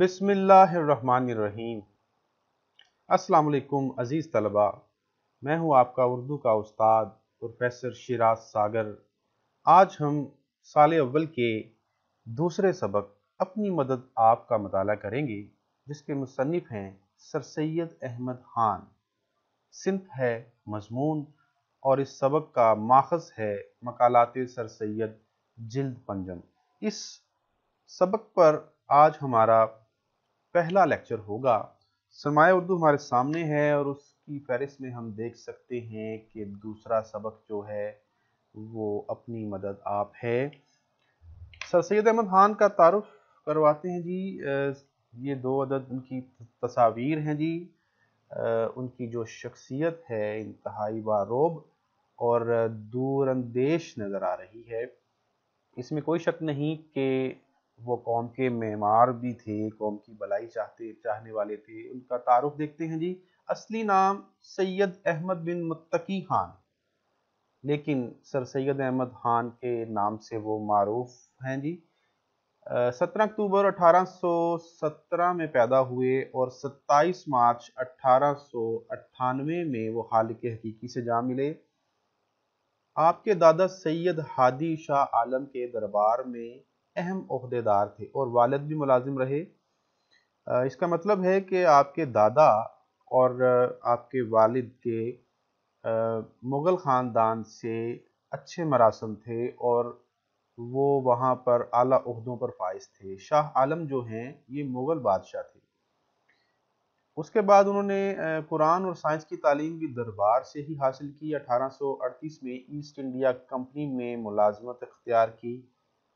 बिसमीम अलकुम अज़ीज़ तलबा मैं हूं आपका उर्दू का उस्ताद प्रोफेसर शिराज सागर आज हम साल अव्वल के दूसरे सबक अपनी मदद आप का मताल करेंगे जिसके मुसनफ़ हैं सर सैद अहमद ख़ान सिंफ है मजमून और इस सबक का माखज है मकालत सर सैद जल्द पंजम इस सबक पर आज हमारा पहला लेक्चर होगा सरमाया उर्दू हमारे सामने है और उसकी फहरिस्त में हम देख सकते हैं कि दूसरा सबक जो है वो अपनी मदद आप है सर सैद अहमद खान का तारफ़ करवाते हैं जी ये दो अदद उनकी तस्वीर हैं जी उनकी जो शख्सियत है इंतहाई बारोब और दूरंदेश नज़र आ रही है इसमें कोई शक नहीं कि वो कौम के मेमार भी थे कौम की भलाई चाहते चाहने वाले थे उनका तारुफ देखते हैं जी असली नाम सैयद अहमद बिन मुत्तकी खान लेकिन सर सैयद अहमद खान के नाम से वो मरूफ हैं जी सत्रह अक्टूबर 1817 में पैदा हुए और 27 मार्च अठारह में वो हाल के हकीकी से जा मिले आपके दादा सैयद हादी शाह आलम के दरबार में अहम अहदेदार थे और वालद भी मुलाजिम रहे इसका मतलब है कि आपके दादा और आपके वालिद के मुग़ल ख़ानदान से अच्छे मरासम थे और वो वहाँ पर आला अहदों पर फाइज थे शाह आलम जो हैं ये मुग़ल बादशाह थे उसके बाद उन्होंने कुरान और साइंस की तालीम भी दरबार से ही हासिल की 1838 में ईस्ट इंडिया कंपनी में मुलाजमत अख्तियार की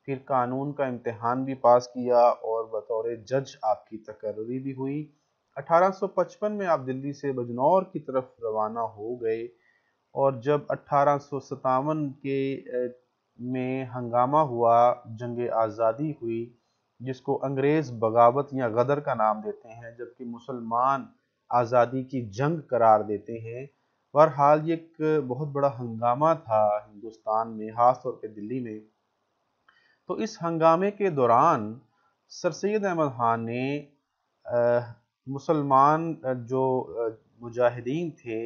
फिर कानून का इम्तहान भी पास किया और बतौर जज आपकी तकर्री भी हुई 1855 में आप दिल्ली से बजनौर की तरफ रवाना हो गए और जब अठारह के में हंगामा हुआ जंग आज़ादी हुई जिसको अंग्रेज़ बगावत या गदर का नाम देते हैं जबकि मुसलमान आज़ादी की जंग करार देते हैं बहरहाल ये एक बहुत बड़ा हंगामा था हिंदुस्तान में ख़ास तौर पर दिल्ली में तो इस हंगामे के दौरान सर सैद अहमद खान ने मुसलमान जो मुजाहिदीन थे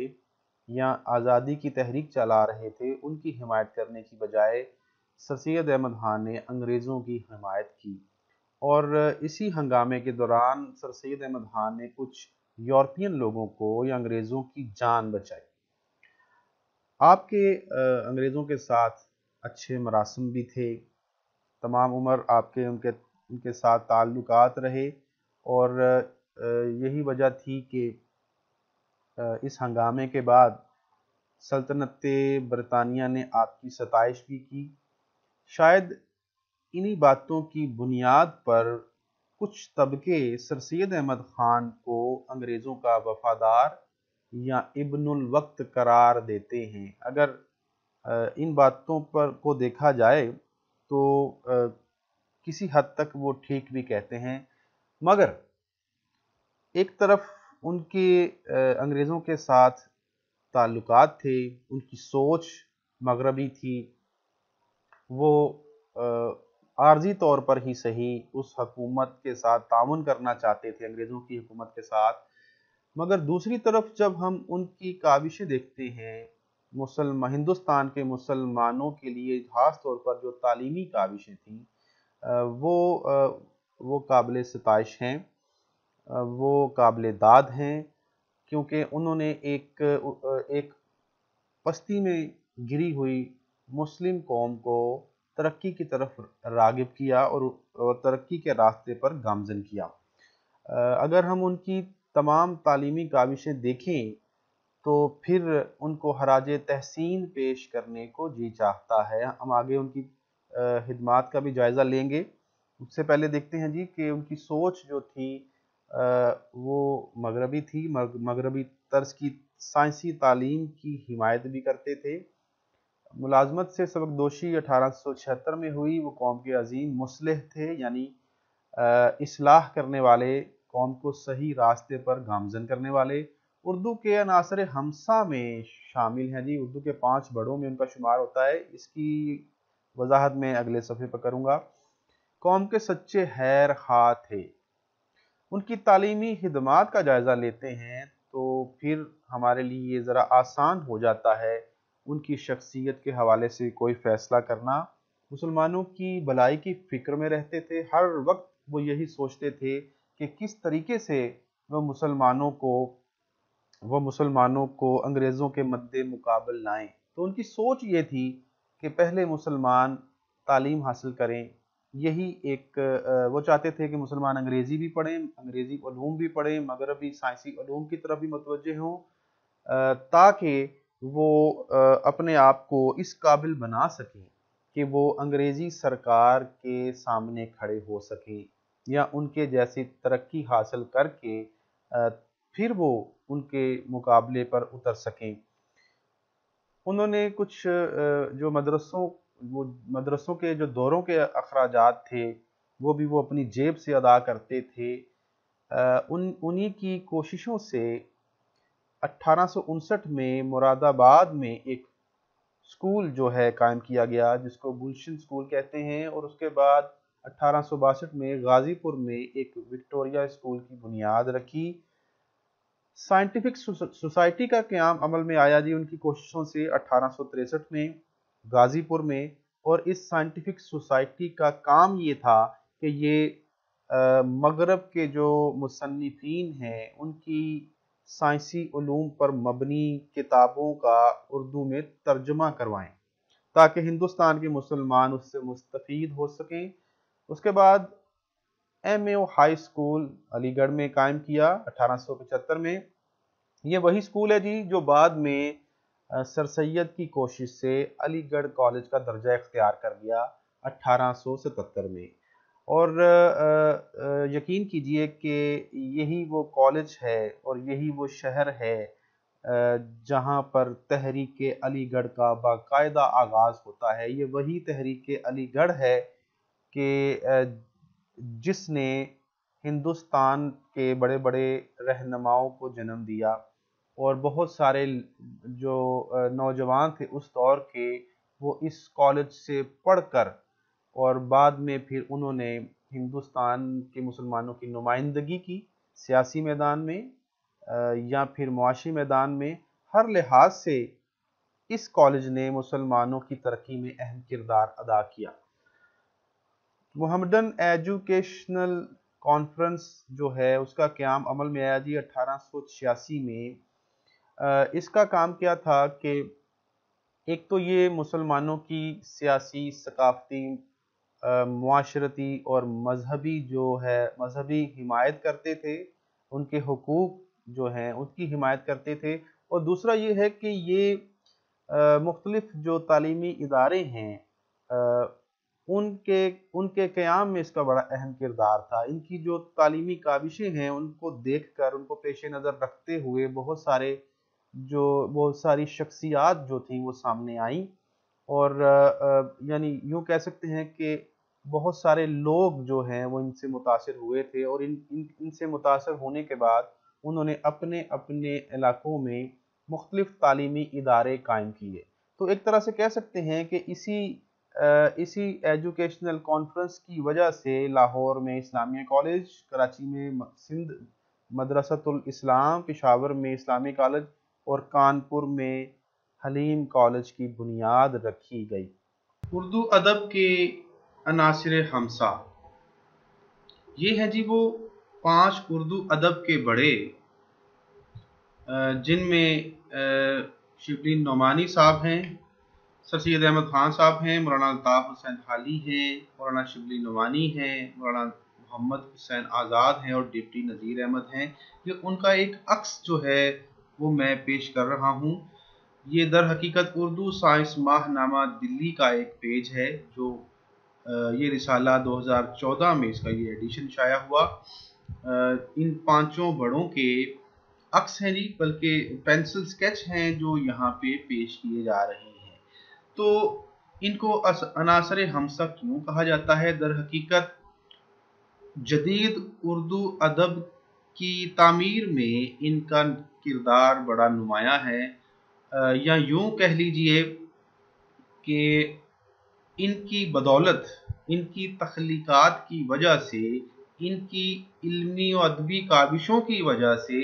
या आज़ादी की तहरीक चला रहे थे उनकी हिमायत करने की बजाय सर सैद अहमद खान ने अंग्रेज़ों की हिमायत की और इसी हंगामे के दौरान सर सैद अहमद खान ने कुछ यूरोपियन लोगों को या अंग्रेज़ों की जान बचाई आपके अंग्रेज़ों के साथ अच्छे मरासम भी थे तमाम उम्र आपके उनके उनके साथ ताल्लुक रहे और यही वजह थी कि इस हंगामे के बाद सल्तनत बरतानिया ने आपकी सताइश भी की शायद इन्हीं बातों की बुनियाद पर कुछ तबके सर सैद अहमद ख़ान को अंग्रेज़ों का वफादार या इब्नुल वक्त करार देते हैं अगर इन बातों पर को देखा जाए तो आ, किसी हद तक वो ठीक भी कहते हैं मगर एक तरफ उनके अंग्रेज़ों के साथ ताल्लुकात थे उनकी सोच मगरबी थी वो आर्जी तौर पर ही सही उस हकूमत के साथ ताउन करना चाहते थे अंग्रेज़ों की हुकूमत के साथ मगर दूसरी तरफ जब हम उनकी काविशें देखते हैं मुसलमान हिंदुस्तान के मुसलमानों के लिए ख़ास तौर पर जो तालीमी काविशें थी वो वो काबिल सतश हैं वो काबिल दाद हैं क्योंकि उन्होंने एक एक पस्ती में गिरी हुई मुस्लिम कौम को तरक्की की तरफ रागिब किया और, और तरक्की के रास्ते पर गामजन किया अगर हम उनकी तमाम तालीमी काविशें देखें तो फिर उनको हराज तहसीन पेश करने को जी चाहता है हम आगे उनकी खिदमात का भी जायज़ा लेंगे उससे पहले देखते हैं जी कि उनकी सोच जो थी वो मगरबी थी मगरबी तर्ज की साइंसी तालीम की हिमायत भी करते थे मुलाजमत से सबक दोषी अठारह में हुई वो कौम के अजीम मुसलह थे यानी इसलाह करने वाले कौम को सही रास्ते पर गामजन करने वाले उर्दू के अनासर हमसा में शामिल हैं जी उर्दू के पांच बड़ों में उनका शुमार होता है इसकी वजाहत मैं अगले सफ़े पर करूँगा कौम के सच्चे हैर खा थे उनकी तालीमी खदमात का जायज़ा लेते हैं तो फिर हमारे लिए ये ज़रा आसान हो जाता है उनकी शख्सियत के हवाले से कोई फ़ैसला करना मुसलमानों की भलाई की फ़िक्र में रहते थे हर वक्त वो यही सोचते थे कि किस तरीके से वह मुसलमानों को वह मुसलमानों को अंग्रेज़ों के मद्द मुकाबल लाएं तो उनकी सोच ये थी कि पहले मुसलमान तालीम हासिल करें यही एक वो चाहते थे कि मुसलमान अंग्रेज़ी भी पढ़ें अंग्रेज़ी अलूम भी पढ़ें मगरबी साइंसी अलूम की तरफ भी मतवजह हों ताकि वो अपने आप को इस काबिल बना सकें कि वो अंग्रेज़ी सरकार के सामने खड़े हो सकें या उनके जैसी तरक्की हासिल करके फिर वो उनके मुकाबले पर उतर सकें उन्होंने कुछ जो मदरसों वो मदरसों के जो दौरों के अखराज थे वो भी वो अपनी जेब से अदा करते थे उन उन्हीं की कोशिशों से अट्ठारह में मुरादाबाद में एक स्कूल जो है कायम किया गया जिसको गुलशन स्कूल कहते हैं और उसके बाद अट्ठारह में गाज़ीपुर में एक विक्टोरिया स्कूल की बुनियाद रखी साइंटिफिक सोसाइटी का क्याम अमल में आया जी उनकी कोशिशों से अठारह में गाजीपुर में और इस साइंटिफिक सोसाइटी का काम ये था कि ये मगरब के जो मुसनफिन हैं उनकी साइंसी ूम पर मबनी किताबों का उर्दू में तर्जमा करवाएं ताकि हिंदुस्तान के मुसलमान उससे मुस्तफ़ हो सकें उसके बाद एम हाई स्कूल अलीगढ़ में कायम किया अठारह में ये वही स्कूल है जी जो बाद में सर सैद की कोशिश से अलीगढ़ कॉलेज का दर्जा इख्तियार कर दिया 1877 में और यकीन कीजिए कि यही वो कॉलेज है और यही वो शहर है जहां पर तहरीक अलीगढ़ का बाकायदा आगाज़ होता है ये वही तहरीक अलीगढ़ है कि जिसने हिंदुस्तान के बड़े बड़े रहनुमाओं को जन्म दिया और बहुत सारे जो नौजवान थे उस दौर के वो इस कॉलेज से पढ़कर और बाद में फिर उन्होंने हिंदुस्तान के मुसलमानों की नुमाइंदगी की सियासी मैदान में या फिर मुआशी मैदान में हर लिहाज से इस कॉलेज ने मुसलमानों की तरक्की में अहम किरदार अदा किया मोहम्मदन एजुकेशनल कॉन्फ्रेंस जो है उसका क्याम अमल में आया जी अट्ठारह में इसका काम क्या था कि एक तो ये मुसलमानों की सियासी सकाफती माशरती और मजहबी जो है मजहबी हिमायत करते थे उनके हकूक़ जो हैं उनकी हिमायत करते थे और दूसरा ये है कि ये मुख्तलिफ जो तलीमी इदारे हैं उनके उनके क्याम में इसका बड़ा अहम किरदार था इनकी जो तालीमी काबिशें हैं उनको देख कर उनको पेश नज़र रखते हुए बहुत सारे जो बहुत सारी शख्सियात जो थी वो सामने आई और यानी यूँ कह सकते हैं कि बहुत सारे लोग जो हैं वो इनसे मुतासर हुए थे और इन इन इनसे मुतासर होने के बाद उन्होंने अपने अपने इलाकों में मुख्तलिफ तालीमी इदारे कायम किए तो एक तरह से कह सकते हैं कि इसी इसी एजुकेशनल कॉन्फ्रेंस की वजह से लाहौर में इस्लामिया कॉलेज कराची में सिंध मदरसतुल इस्लाम पिशावर में इस्लामी कॉलेज और कानपुर में हलीम कॉलेज की बुनियाद रखी गई उर्दू अदब के अनासर हमसा ये हैं जी वो पांच उर्दू अदब के बड़े जिनमें शिवलीन नोमानी साहब हैं सर सैद अहमद खान साहब हैं मौलाना अल्ताफ़ हुसैन हाली हैं मौलाना शिबली नवानी हैं मौलाना मोहम्मद हुसैन आज़ाद हैं और डिप्टी नज़ीर अहमद हैं ये उनका एक अक्स जो है वो मैं पेश कर रहा हूँ ये दर हकीकत उर्दू साइंस माहनामा दिल्ली का एक पेज है जो ये रिसाला 2014 में इसका ये एडिशन शाया हुआ इन पांचों बड़ों के अक्स हैं जी बल्कि पेंसिल स्केच हैं जो यहाँ पे पेश किए जा रहे हैं तो इनको अनासर हमसा क्यों कहा जाता है दर हकीकत जदीद उर्दू अदब की तामीर में इनका किरदार बड़ा नुमाया है या यूं कह लीजिए कि इनकी बदौलत इनकी तख्लीक़ात की वजह से इनकी इल्मी और अदबी काविशों की वजह से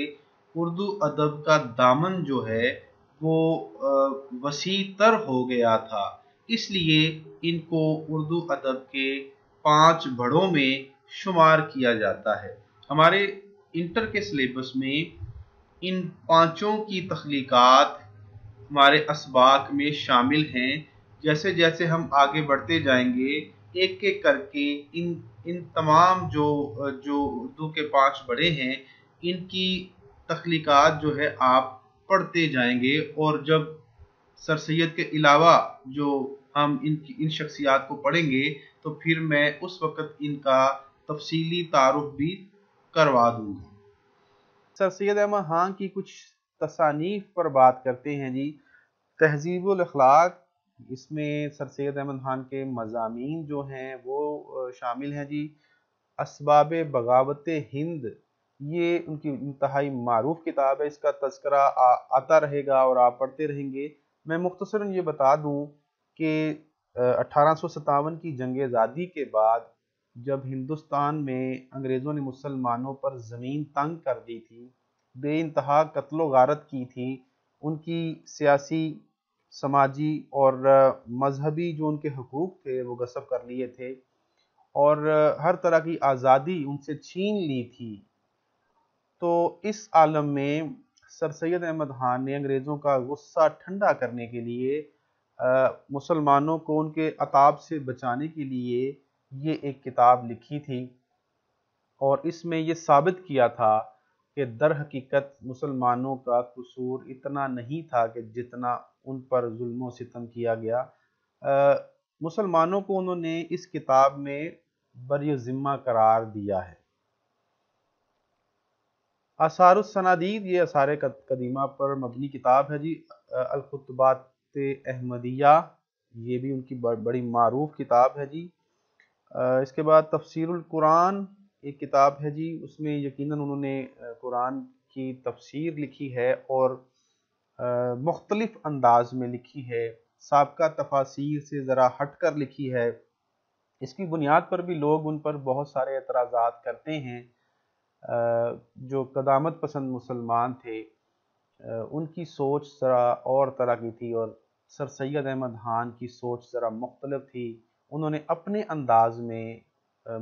उर्दू अदब का दामन जो है वो वसी तर हो गया था इसलिए इनको उर्दू अदब के पांच बड़ों में शुमार किया जाता है हमारे इंटर के सिलेबस में इन पांचों की तख्लीक़ात हमारे इसबाक में शामिल हैं जैसे जैसे हम आगे बढ़ते जाएंगे एक एक करके इन इन तमाम जो जो उर्दू के पांच बड़े हैं इनकी तख्लीक़ात जो है आप पढ़ते जाएंगे और जब सर सैद के अलावा जो हम इन इन शख्सियात को पढ़ेंगे तो फिर मैं उस वक़्त इनका तफसीली तारफ़ भी करवा दूँगा सर सैद अहमद हाँ की कुछ तसानीफ पर बात करते हैं जी तहजीबलाक इसमें सर सैद अहमद खान के मजामी जो हैं वो शामिल हैं जी इसबाब बगावत हिंद ये उनकी इंतहाई मरूफ किताब है इसका तस्करा आ, आता रहेगा और आप पढ़ते रहेंगे मैं मुख्तसरा ये बता दूँ कि अठारह की जंग आज़ादी के बाद जब हिंदुस्तान में अंग्रेज़ों ने मुसलमानों पर ज़मीन तंग कर दी थी बे इंतहा कत्ल गारत की थी उनकी सियासी समाजी और मजहबी जो उनके हकूक़ थे वो गसब कर लिए थे और हर तरह की आज़ादी उनसे छीन ली थी तो इस आलम में सर सैद अहमद खान ने अंग्रेज़ों का गुस्सा ठंडा करने के लिए मुसलमानों को उनके अताब से बचाने के लिए ये एक किताब लिखी थी और इसमें ये साबित किया था कि दर हकीकत मुसलमानों का कसूर इतना नहीं था कि जितना उन पर जुल्म सितम किया गया मुसलमानों को उन्होंने इस किताब में बर ज़िम्मा करार दिया है आसारसनादीद ये असार कदीमा पर मबनी किताब है जी अलखुतबात अहमदिया ये भी उनकी बड़ी मरूफ किताब है जी इसके बाद तफसरकुरान एक किताब है जी उसमें यकीन उन्होंने कुरान की तफसीर लिखी है और मुख्तलफ अंदाज में लिखी है सबका तफासिर से ज़रा हट कर लिखी है इसकी बुनियाद पर भी लोग उन पर बहुत सारे एतराज़ात करते हैं जो कदामत पसंद मुसलमान थे उनकी सोच ज़रा और तरह की थी और सर सैद अहमद खान की सोच ज़रा मुख्तलफ थी उन्होंने अपने अंदाज में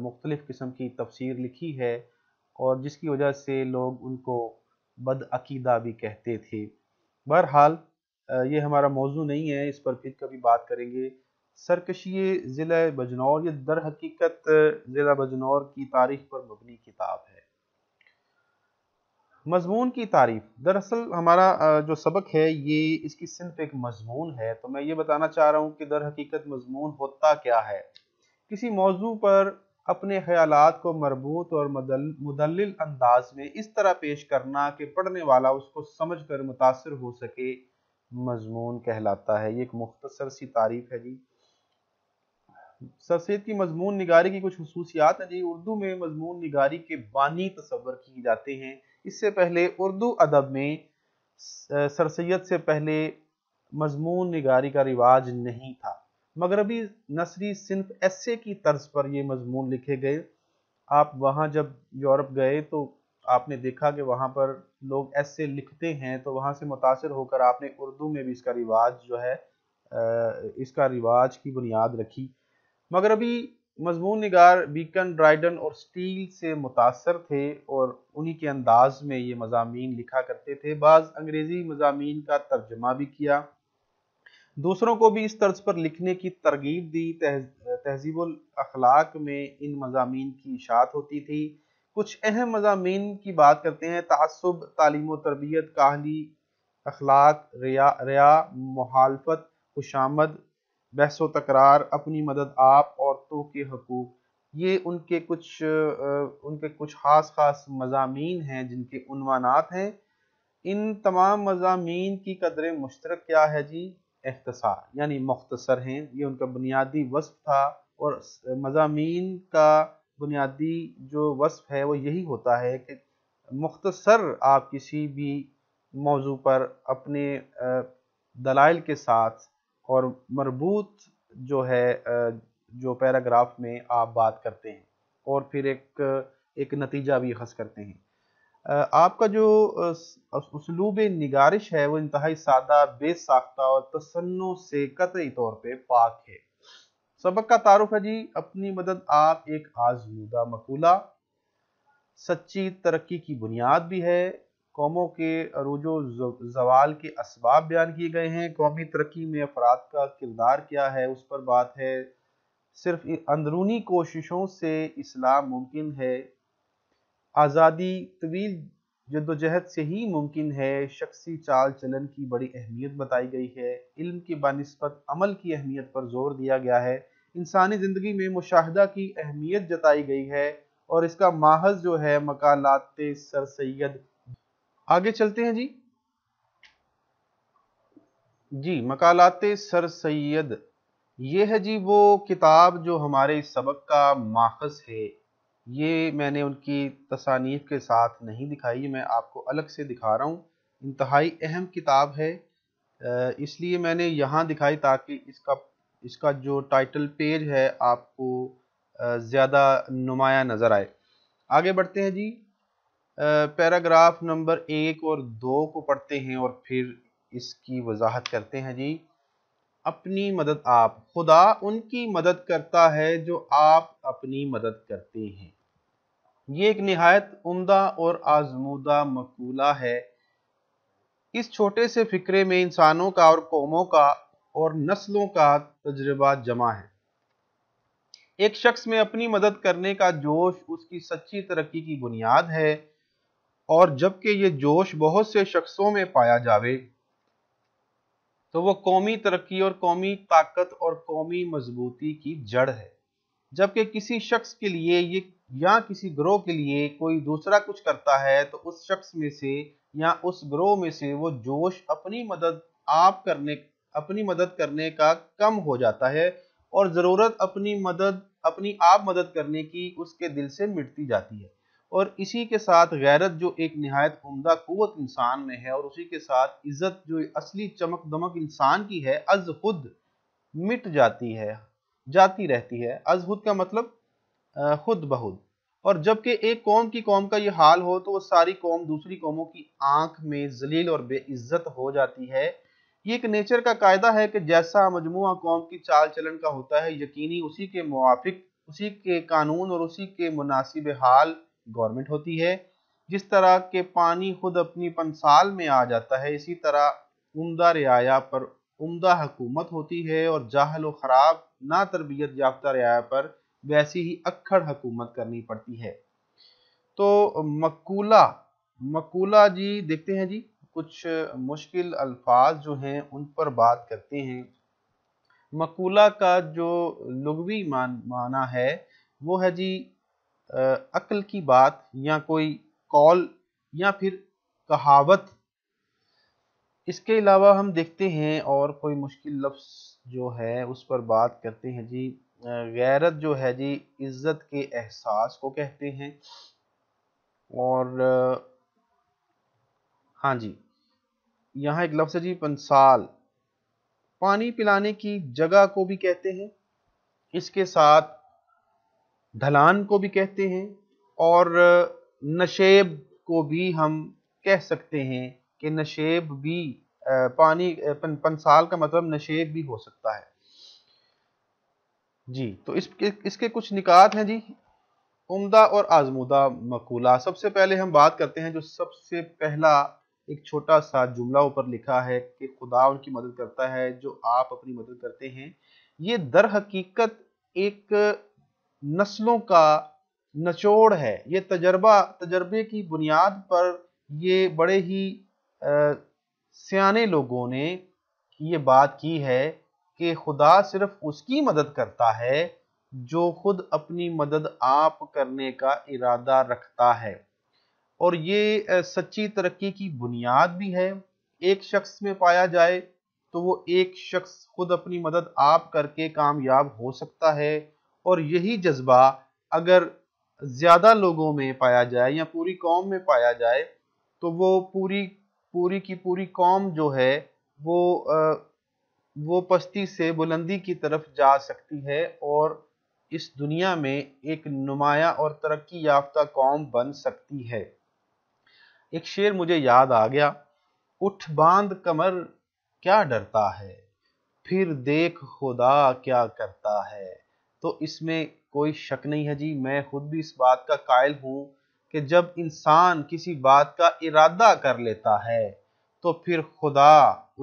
मुख्तलिफ़ किस्म की तफसीर लिखी है और जिसकी वजह से लोग उनको बदअकीदा भी कहते थे बहरहाल ये हमारा मौजू नहीं है इस पर फिर कभी बात करेंगे सरकशी ज़िला बजनौर ये दर हकीकत ज़िला बजनौर की तारीख पर मबनी किताब है मजमून की तारीफ दरअसल हमारा जो सबक है ये इसकी सिर्फ एक मजमून है तो मैं ये बताना चाह रहा हूँ कि दर हकीकत मजमून होता क्या है किसी मौजू पर अपने ख्याल को मरबूत और मुदल अंदाज में इस तरह पेश करना कि पढ़ने वाला उसको समझ कर मुतासर हो सके मजमून कहलाता है ये एक मुख्तसर सी तारीफ है जी सर सैद की मजमून निगारी की कुछ खसूसियात हैं जी उर्दू में मजमून निगारी के बानी तस्वर किए जाते हैं इससे पहले उर्दू अदब में सर सैद से पहले मजमून निगारी का रिवाज नहीं था मगरबी नसरी सिर्फ ऐसे की तर्ज पर ये मजमून लिखे गए आप वहाँ जब यूरोप गए तो आपने देखा कि वहाँ पर लोग ऐसे लिखते हैं तो वहाँ से मुतासर होकर आपने उर्दू में भी इसका रिवाज जो है इसका रिवाज की बुनियाद रखी मगरबी मजमून नगार बीकन ड्राइडन और स्टील से मुतासर थे और उन्हीं के अंदाज में ये मजामी लिखा करते थे बाज़ अंग्रेज़ी मजामी का तर्जमा भी किया दूसरों को भी इस तर्ज पर लिखने की तरगीब दी तहजीब अखलाक में इन मजामी की इशात होती थी कुछ अहम मजामी की बात करते हैं तसब तालीम तरबियत काहली अखलाक रिया रिया मुहालफत खुशामद बहस तकरार अपनी मदद आप औरतों के हकूक ये उनके कुछ उनके कुछ खास खास मजामी हैं जिनके उनवानात हैं इन तमाम मजामी की कदर मुश्तर क्या है जी अख्तसार यानी मख्तसर हैं ये उनका बुनियादी वस्फ था और मजामी का बुनियादी जो वस्फ है वो यही होता है कि मुख्तसर आप किसी भी मौजू पर अपने दलाइल के साथ और मरबूत जो है जो पैराग्राफ में आप बात करते हैं और फिर एक एक नतीजा भी खस करते हैं आपका जो उसलूब निगारिश है वो इंतहाई सादा बेसाख्ता और तसन्नो से कतई तौर पर पाक है सबक का तारुफ है जी अपनी मदद आप एक आजमूदा मकूला सच्ची तरक्की की बुनियाद भी है कौमों के रोजो जवाल के इसबाब बयान किए गए हैं कौमी तरक्की में अफराद का किरदार क्या है उस पर बात है सिर्फ अंदरूनी कोशिशों से इस्लाम मुमकिन है आज़ादी तवील जद्दोजहद से ही मुमकिन है शख्सी चाल चलन की बड़ी अहमियत बताई गई है इल्म के बनस्बत अमल की अहमियत पर जोर दिया गया है इंसानी ज़िंदगी में मुशाहदा की अहमियत जताई गई है और इसका माहज जो है मकालत सर सैद आगे चलते हैं जी जी मकालात सर सैयद ये है जी वो किताब जो हमारे सबक का माखज है ये मैंने उनकी तसानीफ के साथ नहीं दिखाई मैं आपको अलग से दिखा रहा हूँ इंतहाई अहम किताब है इसलिए मैंने यहाँ दिखाई ताकि इसका इसका जो टाइटल पेज है आपको ज़्यादा नुमाया नज़र आए आगे बढ़ते हैं जी पैराग्राफ नंबर एक और दो को पढ़ते हैं और फिर इसकी वजाहत करते हैं जी अपनी मदद आप खुदा उनकी मदद करता है जो आप अपनी मदद करते हैं ये एक नहायत उम्दा और आजमूदा मकूला है इस छोटे से फिक्रे में इंसानों का और कौमों का और नस्लों का तजर्बा जमा है एक शख्स में अपनी मदद करने का जोश उसकी सच्ची तरक्की की बुनियाद है और जबकि ये जोश बहुत से शख्सों में पाया जावे तो वो कौमी तरक्की और कौमी ताकत और कौमी मजबूती की जड़ है जबकि किसी शख्स के लिए ये या किसी ग्रोह के लिए कोई दूसरा कुछ करता है तो उस शख्स में से या उस ग्रोह में से वो जोश अपनी मदद आप करने अपनी मदद करने का कम हो जाता है और ज़रूरत अपनी मदद अपनी आप मदद करने की उसके दिल से मिटती जाती है और इसी के साथ गैरत जो एक नहायत उमदा क़ुत इंसान में है और उसी के साथ इज़्ज़त जो असली चमक दमक इंसान की है अज खुद मिट जाती है जाती रहती है अज खुद का मतलब खुद बहुद और जबकि एक कौम की कौम का ये हाल हो तो वो सारी कौम दूसरी कौमों की आंख में जलील और बेइज्जत हो जाती है ये एक नेचर का कायदा है कि जैसा मजमू कौम की चाल चलन का होता है यकीनी उसी के मुआफिक उसी के कानून और उसी के मुनासिब हाल गवर्नमेंट होती है जिस तरह के पानी खुद अपनी पंसाल में आ जाता है इसी तरह उमदा रियाया पर उमदा हकूमत होती है और जाहल व ख़राब ना तरबियत याफ्ता रियाया पर वैसी ही अक्खड़ हकूमत करनी पड़ती है तो मकूला मकूला जी देखते हैं जी कुछ मुश्किल अल्फाज जो हैं उन पर बात करते हैं मकूला का जो लघवी मान माना है वो है जी अक्ल की बात या कोई कॉल या फिर कहावत इसके अलावा हम देखते हैं और कोई मुश्किल लफ्स जो है उस पर बात करते हैं जी गैरत जो है जी इज़्ज़त के एहसास को कहते हैं और हाँ जी यहाँ एक लफ्ज़ है जी पंसाल पानी पिलाने की जगह को भी कहते हैं इसके साथ ढलान को भी कहते हैं और नशेब को भी हम कह सकते हैं कि नशेब भी पानी पन, पंसाल का मतलब नशेब भी हो सकता है जी तो इस, इसके कुछ निकात हैं जी उम्दा और आजमुदा मकूला सबसे पहले हम बात करते हैं जो सबसे पहला एक छोटा सा जुमला ऊपर लिखा है कि खुदा उनकी मदद करता है जो आप अपनी मदद करते हैं ये दर हकीकत एक नस्लों का नचोड़ है ये तजर्बा तजर्बे की बुनियाद पर ये बड़े ही सियाने लोगों ने ये बात की है कि खुदा सिर्फ उसकी मदद करता है जो खुद अपनी मदद आप करने का इरादा रखता है और ये सच्ची तरक्की की बुनियाद भी है एक शख्स में पाया जाए तो वो एक शख्स खुद अपनी मदद आप करके कामयाब हो सकता है और यही जज्बा अगर ज़्यादा लोगों में पाया जाए या पूरी कौम में पाया जाए तो वो पूरी पूरी की पूरी कौम जो है वो आ, वो पस्ती से बुलंदी की तरफ जा सकती है और इस दुनिया में एक नुमाया और तरक्की याफ्ता कौम बन सकती है एक शेर मुझे याद आ गया उठ बांध कमर क्या डरता है फिर देख खुदा क्या करता है तो इसमें कोई शक नहीं है जी मैं खुद भी इस बात का कायल हूँ कि जब इंसान किसी बात का इरादा कर लेता है तो फिर खुदा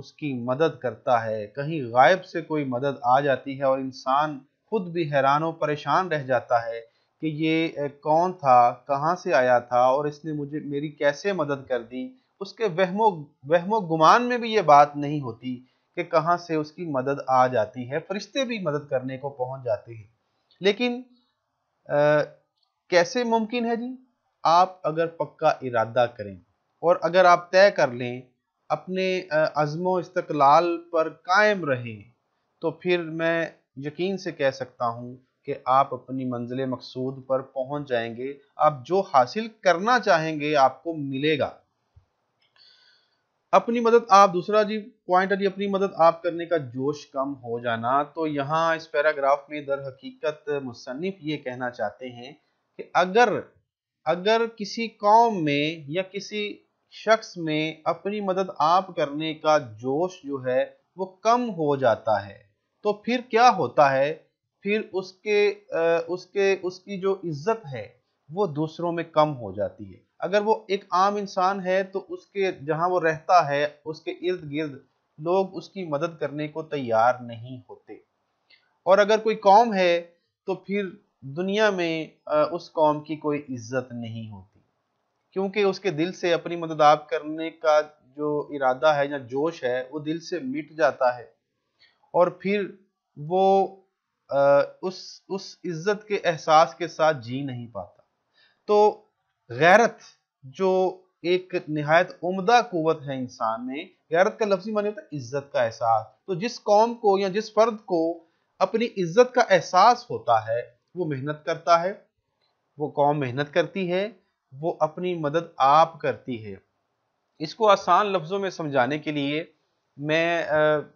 उसकी मदद करता है कहीं गायब से कोई मदद आ जाती है और इंसान खुद भी हैरान और परेशान रह जाता है कि ये कौन था कहाँ से आया था और इसने मुझे मेरी कैसे मदद कर दी उसके वहमो वहमो गुमान में भी ये बात नहीं होती कि कहाँ से उसकी मदद आ जाती है फरिश्ते भी मदद करने को पहुँच जाते हैं लेकिन आ, कैसे मुमकिन है जी आप अगर पक्का इरादा करें और अगर आप तय कर लें अपने अजमो इस्तकलाल पर कायम रहें तो फिर मैं यकीन से कह सकता हूँ कि आप अपनी मंजिल मकसूद पर पहुँच जाएंगे आप जो हासिल करना चाहेंगे आपको मिलेगा अपनी मदद आप दूसरा जी पॉइंट है अपनी मदद आप करने का जोश कम हो जाना तो यहाँ इस पैराग्राफ में दर हकीकत मुसनफ़ ये कहना चाहते हैं कि अगर अगर किसी कौम में या किसी शख्स में अपनी मदद आप करने का जोश जो है वो कम हो जाता है तो फिर क्या होता है फिर उसके उसके उसकी जो इज्जत है वो दूसरों में कम हो जाती है अगर वो एक आम इंसान है तो उसके जहाँ वो रहता है उसके इर्द गिर्द लोग उसकी मदद करने को तैयार नहीं होते और अगर कोई कौम है तो फिर दुनिया में उस कौम की कोई इज्जत नहीं होती क्योंकि उसके दिल से अपनी मदद आप करने का जो इरादा है या जोश है वो दिल से मिट जाता है और फिर वो उस उस इज्जत के एहसास के साथ जी नहीं पाता तो गैरत जो एक नहायत उमदा कुत है इंसान में गैरत का लफ्जी मानी होता है इज्जत का एहसास तो जिस कौम को या जिस फर्द को अपनी इज्जत का एहसास होता है वो मेहनत करता है वो कौम मेहनत करती है वो अपनी मदद आप करती है इसको आसान लफ्ज़ों में समझाने के लिए मैं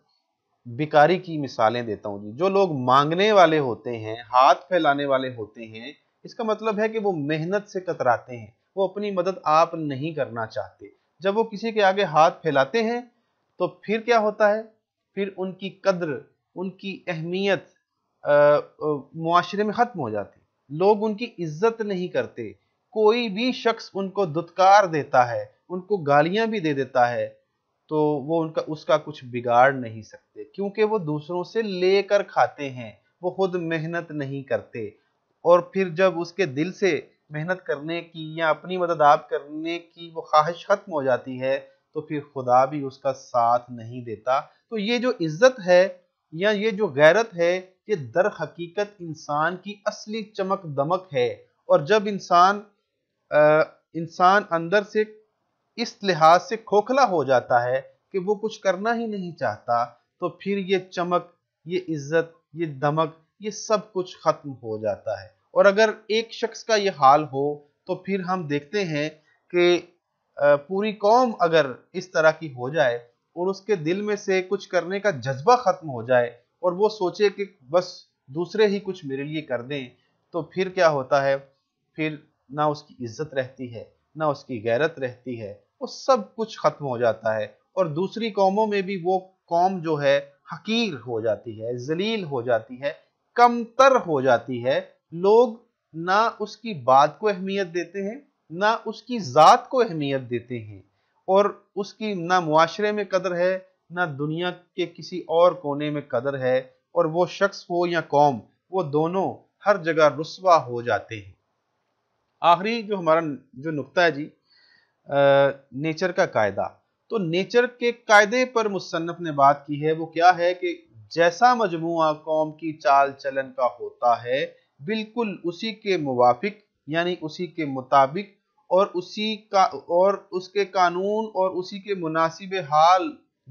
बिकारी की मिसालें देता हूँ जी जो लोग मांगने वाले होते हैं हाथ फैलाने वाले होते हैं इसका मतलब है कि वो मेहनत से कतराते हैं वो अपनी मदद आप नहीं करना चाहते जब वो किसी के आगे हाथ फैलाते हैं तो फिर क्या होता है फिर उनकी कद्र उनकी अहमियत मुआरे में ख़त्म हो जाती लोग उनकी इज्जत नहीं करते कोई भी शख्स उनको दुत्कार देता है उनको गालियां भी दे देता है तो वो उनका उसका कुछ बिगाड़ नहीं सकते क्योंकि वो दूसरों से लेकर खाते हैं वो खुद मेहनत नहीं करते और फिर जब उसके दिल से मेहनत करने की या अपनी मदद आप करने की वो ख्वाहिश खत्म हो जाती है तो फिर खुदा भी उसका साथ नहीं देता तो ये जो इज्जत है या ये जो गैरत है ये दर हकीकत इंसान की असली चमक दमक है और जब इंसान इंसान अंदर से इस लिहाज से खोखला हो जाता है कि वो कुछ करना ही नहीं चाहता तो फिर ये चमक ये इज्जत ये दमक ये सब कुछ खत्म हो जाता है और अगर एक शख्स का ये हाल हो तो फिर हम देखते हैं कि पूरी कौम अगर इस तरह की हो जाए और उसके दिल में से कुछ करने का जज्बा ख़त्म हो जाए और वो सोचे कि बस दूसरे ही कुछ मेरे लिए कर दें तो फिर क्या होता है फिर ना उसकी इज्जत रहती है ना उसकी गैरत रहती है वो सब कुछ ख़त्म हो जाता है और दूसरी कौमों में भी वो कौम जो है हकीर हो जाती है जलील हो जाती है कमतर हो जाती है लोग ना उसकी बात को अहमियत देते हैं ना उसकी ज़ात को अहमियत देते हैं और उसकी ना मुआरे में कदर है ना दुनिया के किसी और कोने में कदर है और वो शख्स हो या कौम वो दोनों हर जगह रसवा हो जाते हैं आखिरी जो हमारा जो नुकता है जी आ, नेचर का कायदा तो नेचर के कायदे पर मुसनफ़ ने बात की है वो क्या है कि जैसा मजमू कौम की चाल चलन का होता है बिल्कुल उसी के मुवाफिक यानी उसी के मुताबिक और उसी का और उसके कानून और उसी के मुनासिब हाल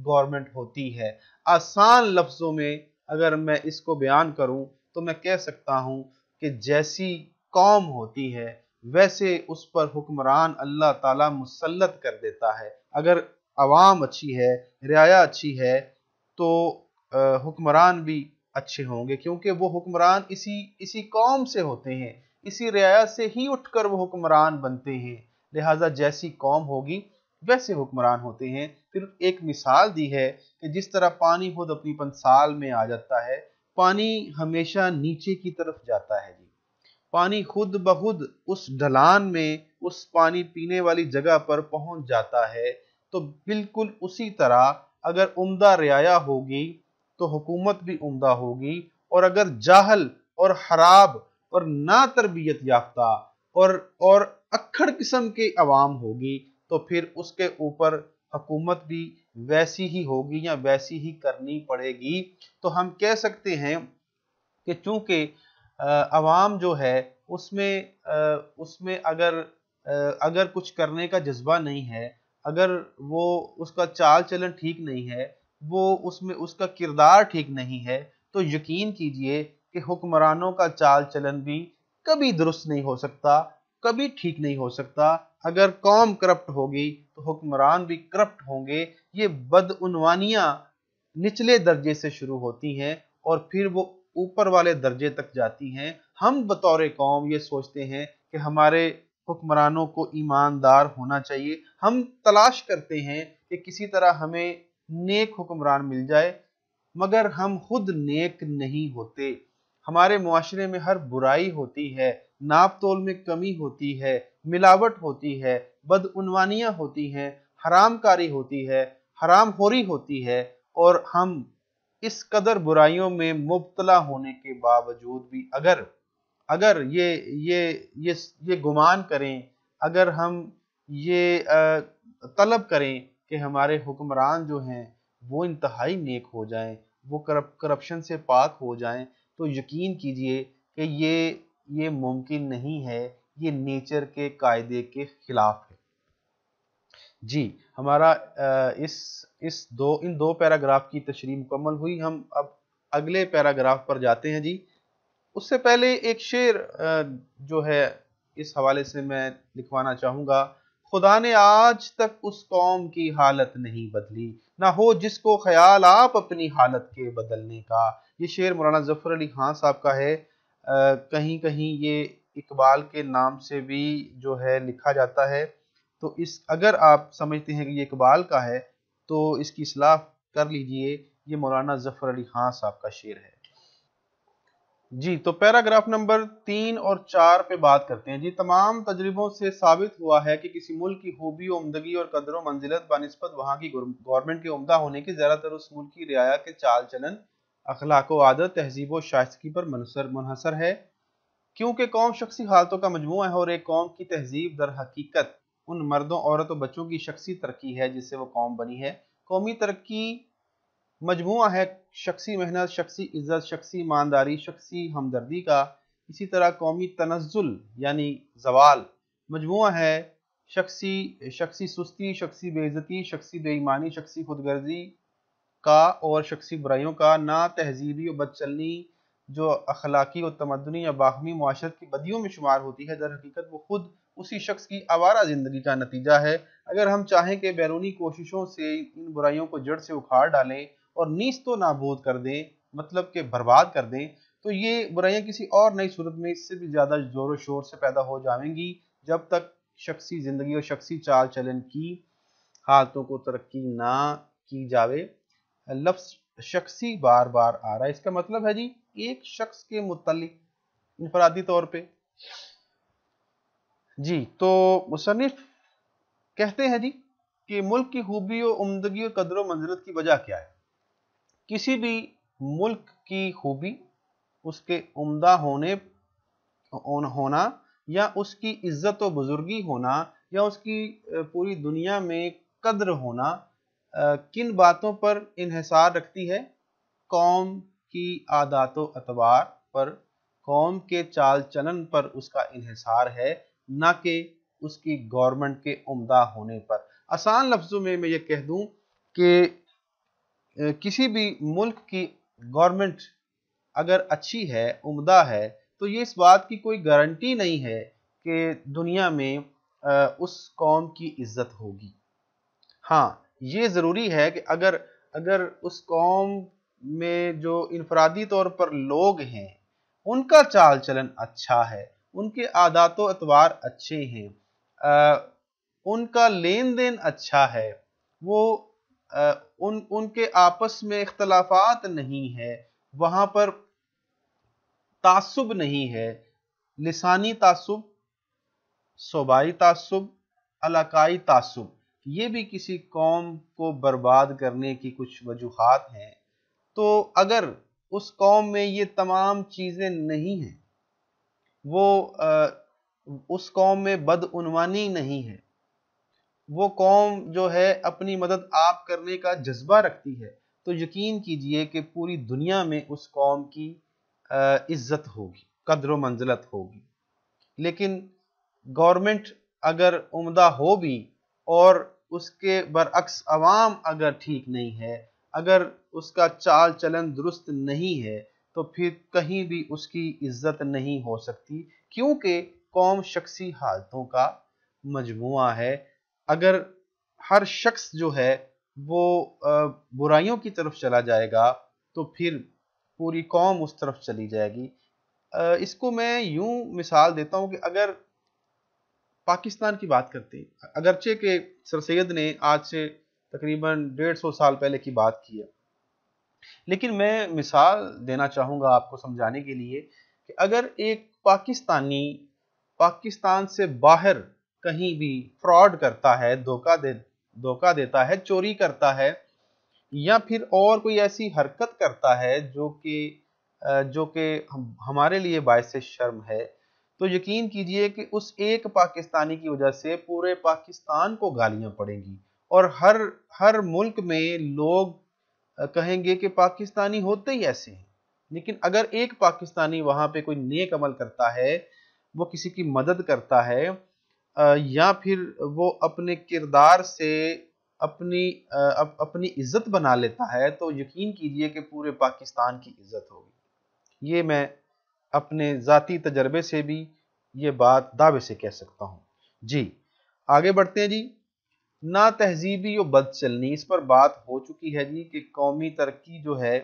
गवर्नमेंट होती है आसान लफ्ज़ों में अगर मैं इसको बयान करूं तो मैं कह सकता हूं कि जैसी कौम होती है वैसे उस पर हुक्मरान अल्लाह ताला मुसलत कर देता है अगर आवाम अच्छी है रियाया अच्छी है तो हुक्मरान भी अच्छे होंगे क्योंकि वो हुक्मरान इसी इसी कौम से होते हैं इसी रियायत से ही उठकर वो हुक्मरान बनते हैं लिहाजा जैसी कौम होगी वैसे हुक्मरान होते हैं फिर एक मिसाल दी है कि जिस तरह पानी खुद अपनी पंसाल में आ जाता है पानी हमेशा नीचे की तरफ जाता है जी पानी खुद ब खुद उस ढलान में उस पानी पीने वाली जगह पर पहुंच जाता है तो बिल्कुल उसी तरह अगर उम्दा रियाया होगी तो हुकूमत भी उमदा होगी और अगर जाहल और खराब और ना तरबियत याफ्ता और और अक्खड़ किस्म के अवाम होगी तो फिर उसके ऊपर हुकूमत भी वैसी ही होगी या वैसी ही करनी पड़ेगी तो हम कह सकते हैं कि चूंकि अवाम जो है उसमें आ, उसमें अगर आ, अगर कुछ करने का जज्बा नहीं है अगर वो उसका चाल चलन ठीक नहीं है वो उसमें उसका किरदार ठीक नहीं है तो यकीन कीजिए कि हुक्मरानों का चाल चलन भी कभी दुरुस्त नहीं हो सकता कभी ठीक नहीं हो सकता अगर कौम करप्ट होगी तो हुक्मरान भी करप्ट होंगे ये बदउनवानियाँ निचले दर्जे से शुरू होती हैं और फिर वो ऊपर वाले दर्जे तक जाती हैं हम बतौर कौम ये सोचते हैं कि हमारे हुक्मरानों को ईमानदार होना चाहिए हम तलाश करते हैं कि किसी तरह हमें नेक हुक्मरान मिल जाए मगर हम खुद नेक नहीं होते हमारे माशरे में हर बुराई होती है नाप तोल में कमी होती है मिलावट होती है बदउनवानियाँ होती हैं हरामकारी होती है हराम खोरी होती है और हम इस कदर बुराइयों में मुबतला होने के बावजूद भी अगर अगर ये ये ये ये गुमान करें अगर हम ये आ, तलब करें कि हमारे हुक्मरान जो हैं वो इंतहाई नेक हो जाएं वो करप करप्शन से पाक हो जाएं तो यकीन कीजिए कि ये ये मुमकिन नहीं है ये नेचर के कायदे के खिलाफ है जी हमारा इस इस दो इन दो पैराग्राफ की तशरी मुकम्मल हुई हम अब अगले पैराग्राफ पर जाते हैं जी उससे पहले एक शेर जो है इस हवाले से मैं लिखवाना चाहूँगा खुदा ने आज तक उस कौम की हालत नहीं बदली ना हो जिसको ख्याल आप अपनी हालत के बदलने का ये शेर मौलाना जफर अली खान साहब का है आ, कहीं कहीं ये इकबाल के नाम से भी जो है लिखा जाता है तो इस अगर आप समझते हैं कि ये इकबाल का है तो इसकी सलाह कर लीजिए ये मौलाना जफर अली खान साहब का शेर है जी तो पैराग्राफ नंबर तीन और चार पे बात करते हैं जी तमाम तजर्बों से साबित हुआ है कि किसी मुल्क की खूबी उमदगी और कदरों मंजिलत बनस्बत वहाँ की गवर्नमेंट के उमदा होने की ज़्यादातर उस मुल्क की रियाया के चाल चलन अखलाक आदत तहजीब व शाइस्तगी पर मनसर मुनहसर है क्योंकि कौम शख्सी हालतों का मजमू है और एक कौम की तहजीब दर हकीकत उन मर्दों औरतों बच्चों की शख्सी तरक्की है जिससे वो कौम बनी है कौमी तरक्की मजमू है शख्सी मेहनत शख्सी इज़्ज़त शख्सी ईमानदारी शख्सी हमदर्दी का इसी तरह कौमी तनजुल यानी जवाल मजमू है शख्सी शख्सी सुस्ती शख्सी बेज़ती शख्सी बेईमानी शख्सी खुदगर्जी का और शख्सी बुराइयों का ना तहजीबी और बदचलनी जो अखलाकी और तमदनी या बाहमी माशरत की बदियों में शुमार होती है दर हकीकत वो खुद उसी शख्स की आवारा ज़िंदगी का नतीजा है अगर हम चाहें कि बैरूनी कोशिशों से इन बुराइयों को जड़ से उखाड़ डालें और नीस तो नाबूद कर दें मतलब के बर्बाद कर दें तो ये बुराइयां किसी और नई सूरत में इससे भी ज़्यादा ज़ोर शोर से पैदा हो जाएंगी जब तक शख्सी ज़िंदगी और शख्सी चाल चलन की हालतों को तरक्की ना की जावे लफ्स शख्सी बार बार आ रहा है इसका मतलब है जी एक शख्स के मुतलिक इनफरादी तौर पे जी तो मुसनफ़ कहते हैं जी कि मुल्क की खूबी और उमदगी और कदर व मंजरत की वजह क्या है किसी भी मुल्क की खूबी उसके उम्दा होने होना या उसकी इज्जत व बुजुर्गी होना या उसकी पूरी दुनिया में कद्र होना किन बातों पर इहसार रखती है कौम की आदात अतबार पर कौम के चाल चलन पर उसका इहसार है ना कि उसकी गवर्नमेंट के उम्दा होने पर आसान लफ्ज़ों में मैं ये कह दूं कि किसी भी मुल्क की गवर्नमेंट अगर अच्छी है उम्दा है तो ये इस बात की कोई गारंटी नहीं है कि दुनिया में उस कौम की इज्जत होगी हाँ ये ज़रूरी है कि अगर अगर उस कौम में जो इनफरादी तौर पर लोग हैं उनका चाल चलन अच्छा है उनके आदात अतवार अच्छे हैं आ, उनका लेन देन अच्छा है वो उन उनके आपस में इख्तलाफात नहीं है वहाँ पर तासुब नहीं है लसानी तासुब सूबाई तासुब अलाकाई तासुब ये भी किसी कौम को बर्बाद करने की कुछ वजूहत हैं तो अगर उस कौम में ये तमाम चीज़ें नहीं हैं वो आ, उस कौम में बदअनवानी नहीं है वो कौम जो है अपनी मदद आप करने का जज्बा रखती है तो यकीन कीजिए कि पूरी दुनिया में उस कौम की इज्जत होगी कदर व मंजिलत होगी लेकिन गवर्नमेंट अगर उमदा हो भी और उसके बरअक्स आवाम अगर ठीक नहीं है अगर उसका चाल चलन दुरुस्त नहीं है तो फिर कहीं भी उसकी इज्जत नहीं हो सकती क्योंकि कौम शख्सी हालतों का मजमु है अगर हर शख्स जो है वो बुराइयों की तरफ चला जाएगा तो फिर पूरी कौम उस तरफ चली जाएगी इसको मैं यूं मिसाल देता हूं कि अगर पाकिस्तान की बात करते हैं अगरचे के सर सैद ने आज से तकरीबन डेढ़ सौ साल पहले की बात की है लेकिन मैं मिसाल देना चाहूँगा आपको समझाने के लिए कि अगर एक पाकिस्तानी पाकिस्तान से बाहर कहीं भी फ्रॉड करता है धोखा दे धोखा देता है चोरी करता है या फिर और कोई ऐसी हरकत करता है जो कि जो कि हम, हमारे लिए बायस शर्म है तो यकीन कीजिए कि उस एक पाकिस्तानी की वजह से पूरे पाकिस्तान को गालियां पड़ेंगी और हर हर मुल्क में लोग कहेंगे कि पाकिस्तानी होते ही ऐसे हैं लेकिन अगर एक पाकिस्तानी वहां पे कोई नेक अमल करता है वो किसी की मदद करता है या फिर वो अपने किरदार से अपनी अप, अपनी इज्जत बना लेता है तो यकीन कीजिए कि पूरे पाकिस्तान की इज्जत होगी ये मैं अपने ज़ाती तजर्बे से भी ये बात दावे से कह सकता हूँ जी आगे बढ़ते हैं जी ना तहजीबी व चलनी इस पर बात हो चुकी है जी कि कौमी तरक्की जो है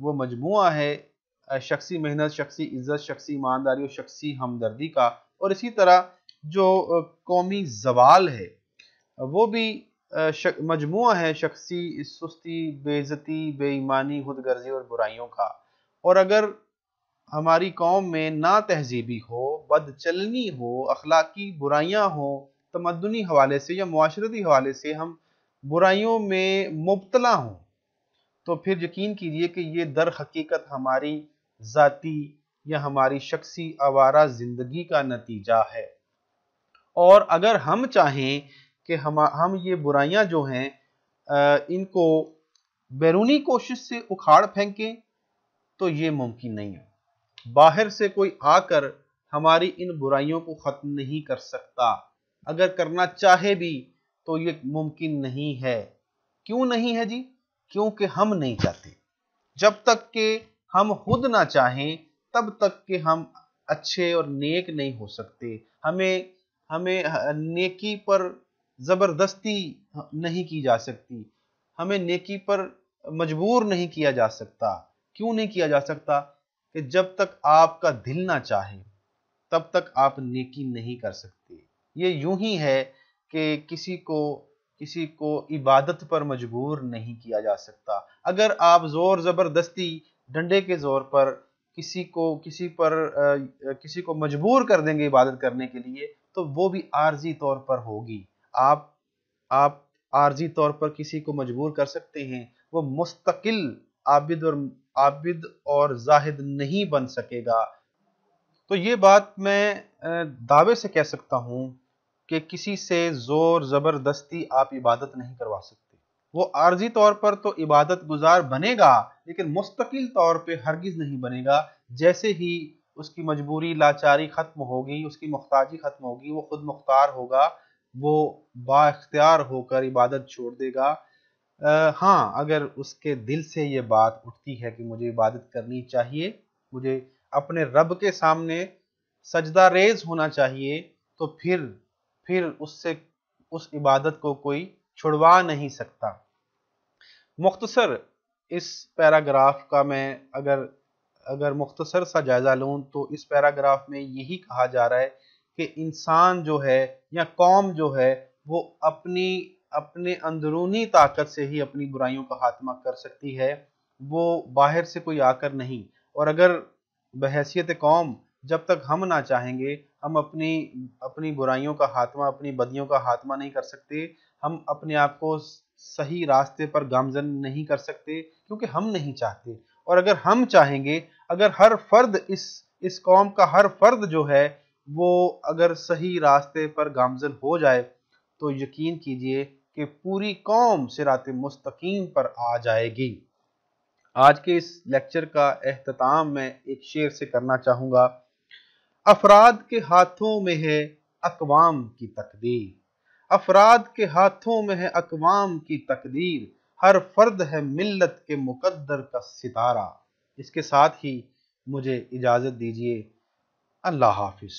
वो मजमू है शख्सी मेहनत शख्सी इज़्ज़त शख्सी ईमानदारी और शख्सी हमदर्दी का और इसी तरह जो कौमी जवाल है वो भी मजमु है शख्सी सुस्ती बेज़ती बेईमानी खुदगर्जी और बुराइयों का और अगर हमारी कौम में ना तहजीबी हो बदचलनी हो अखलाकी बुराइयाँ हों तमदनी हवाले से या माशरती हवाले से हम बुराइयों में मुबतला हों तो फिर यकीन कीजिए कि ये दर हकीकत हमारी ज़ाती या हमारी शख्सी आवारा ज़िंदगी का नतीजा है और अगर हम चाहें कि हम हम ये बुराइयां जो हैं इनको बैरूनी कोशिश से उखाड़ फेंकें तो ये मुमकिन नहीं है बाहर से कोई आकर हमारी इन बुराइयों को ख़त्म नहीं कर सकता अगर करना चाहे भी तो ये मुमकिन नहीं है क्यों नहीं है जी क्योंकि हम नहीं चाहते जब तक के हम खुद ना चाहें तब तक के हम अच्छे और नेक नहीं हो सकते हमें हमें नेकी पर ज़बरदस्ती नहीं की जा सकती हमें नेकी पर मजबूर नहीं किया जा सकता क्यों नहीं किया जा सकता कि जब तक आपका दिल ना चाहे तब तक आप नेकी नहीं कर सकते ये यूं ही है कि किसी को किसी को इबादत पर मजबूर नहीं किया जा सकता अगर आप ज़ोर ज़बरदस्ती डंडे के ज़ोर पर किसी को किसी पर आ, किसी को मजबूर कर देंगे इबादत करने के लिए तो वो भी आर्जी तौर पर होगी आप आप आर्जी तौर पर किसी को मजबूर कर सकते हैं वो मुस्तकिल आबिद और आबिद और जाहिद नहीं बन सकेगा तो ये बात मैं दावे से कह सकता हूँ कि किसी से ज़ोर ज़बरदस्ती आप इबादत नहीं करवा सकते वो आर्जी तौर पर तो इबादत गुजार बनेगा लेकिन मुस्तकिल तौर पे हरगिज़ नहीं बनेगा जैसे ही उसकी मजबूरी लाचारी ख़त्म होगी उसकी मुख्ताजी ख़त्म होगी वो खुद मुख्तार होगा वो बाख्तियार होकर इबादत छोड़ देगा आ, हाँ अगर उसके दिल से ये बात उठती है कि मुझे इबादत करनी चाहिए मुझे अपने रब के सामने सजदा रेज होना चाहिए तो फिर फिर उससे उस इबादत को कोई छुड़वा नहीं सकता मुख्तसर इस पैराग्राफ का मैं अगर अगर मुख्तसर सा जायज़ा लूँ तो इस पैराग्राफ में यही कहा जा रहा है कि इंसान जो है या कौम जो है वो अपनी अपने अंदरूनी ताकत से ही अपनी बुराइयों का खात्मा कर सकती है वो बाहर से कोई आकर नहीं और अगर बहसीत कौम जब तक हम ना चाहेंगे हम अपनी अपनी बुराइयों का खात्मा अपनी बदियों का खात्मा नहीं कर सकते हम अपने आप को सही रास्ते पर गामजन नहीं कर सकते क्योंकि हम नहीं चाहते और अगर हम चाहेंगे अगर हर फर्द इस इस कौम का हर फर्द जो है वो अगर सही रास्ते पर गामजन हो जाए तो यकीन कीजिए कि पूरी कौम सिरात मुस्तकीम पर आ जाएगी आज के इस लेक्चर का अहतमाम मैं एक शेर से करना चाहूँगा अफराद के हाथों में है अकवाम की तकदीर अफराद के हाथों में है अकवाम की तकदीर हर फर्द है मिल्लत के मुकद्दर का सितारा इसके साथ ही मुझे इजाज़त दीजिए अल्लाह हाफिज़